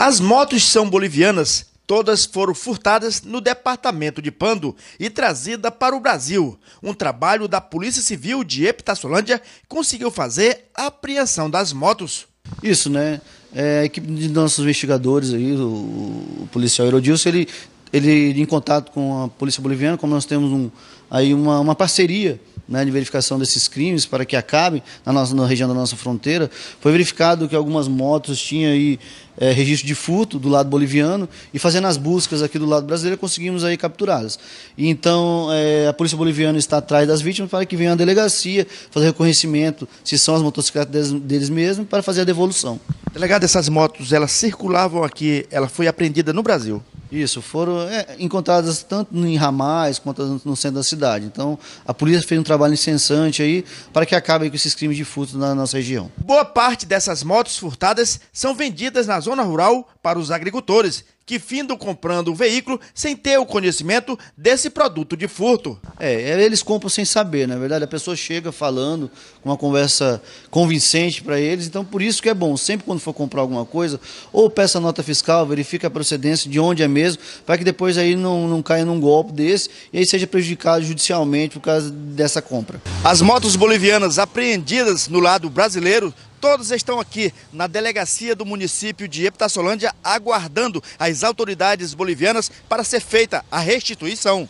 As motos são bolivianas, todas foram furtadas no departamento de Pando e trazidas para o Brasil. Um trabalho da Polícia Civil de Epitaçolândia conseguiu fazer a apreensão das motos. Isso, né? É, a equipe de nossos investigadores aí, o, o policial Herodilson, ele ele em contato com a polícia boliviana, como nós temos um, aí uma, uma parceria né, de verificação desses crimes para que acabe na, nossa, na região da nossa fronteira, foi verificado que algumas motos tinham aí é, registro de furto do lado boliviano e fazendo as buscas aqui do lado brasileiro conseguimos aí capturá-las. Então é, a polícia boliviana está atrás das vítimas para que venha a delegacia fazer reconhecimento se são as motocicletas deles, deles mesmos para fazer a devolução. Delegado, essas motos elas circulavam aqui, ela foi apreendida no Brasil? Isso, foram é, encontradas tanto em ramais quanto no centro da cidade. Então, a polícia fez um trabalho incessante aí para que acabem com esses crimes de furto na nossa região. Boa parte dessas motos furtadas são vendidas na zona rural para os agricultores que findam comprando o veículo sem ter o conhecimento desse produto de furto. É, é, eles compram sem saber, na verdade. A pessoa chega falando com uma conversa convincente para eles, então por isso que é bom, sempre quando for comprar alguma coisa, ou peça nota fiscal, verifica a procedência de onde é mesmo, para que depois aí não, não caia num golpe desse e aí seja prejudicado judicialmente por causa dessa compra. As motos bolivianas apreendidas no lado brasileiro Todos estão aqui na delegacia do município de Epitaçolândia aguardando as autoridades bolivianas para ser feita a restituição.